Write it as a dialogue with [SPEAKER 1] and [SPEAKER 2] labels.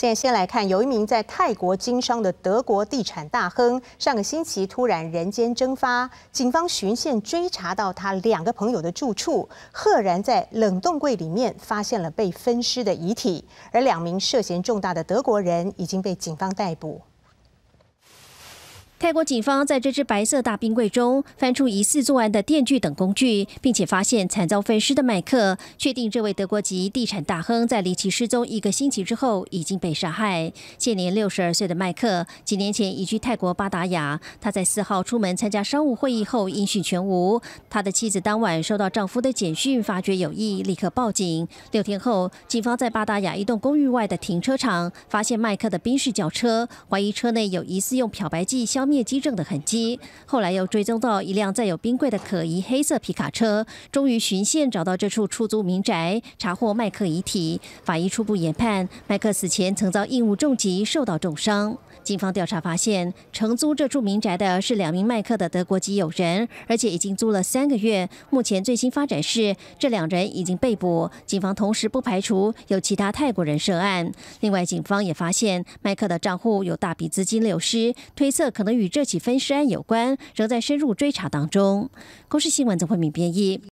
[SPEAKER 1] 现在先来看，有一名在泰国经商的德国地产大亨，上个星期突然人间蒸发，警方循线追查到他两个朋友的住处，赫然在冷冻柜里面发现了被分尸的遗体，而两名涉嫌重大的德国人已经被警方逮捕。泰
[SPEAKER 2] 国警方在这只白色大冰柜中翻出疑似作案的电锯等工具，并且发现惨遭分尸的麦克，确定这位德国籍地产大亨在离奇失踪一个星期之后已经被杀害。现年六十二岁的麦克，几年前移居泰国巴达雅，他在四号出门参加商务会议后音讯全无。他的妻子当晚收到丈夫的简讯，发觉有异，立刻报警。六天后，警方在巴达雅一栋公寓外的停车场发现麦克的宾士轿车，怀疑车内有疑似用漂白剂消。灭迹证的痕迹，后来又追踪到一辆载有冰柜的可疑黑色皮卡车，终于循线找到这处出租民宅，查获麦克遗体。法医初步研判，麦克死前曾遭硬物重击，受到重伤。警方调查发现，承租这处民宅的是两名麦克的德国籍友人，而且已经租了三个月。目前最新发展是，这两人已经被捕。警方同时不排除有其他泰国人涉案。另外，警方也发现麦克的账户有大笔资金流失，推测可能与与这起分尸案有关，仍在深入追查当中。《公司新闻》曾会明编译。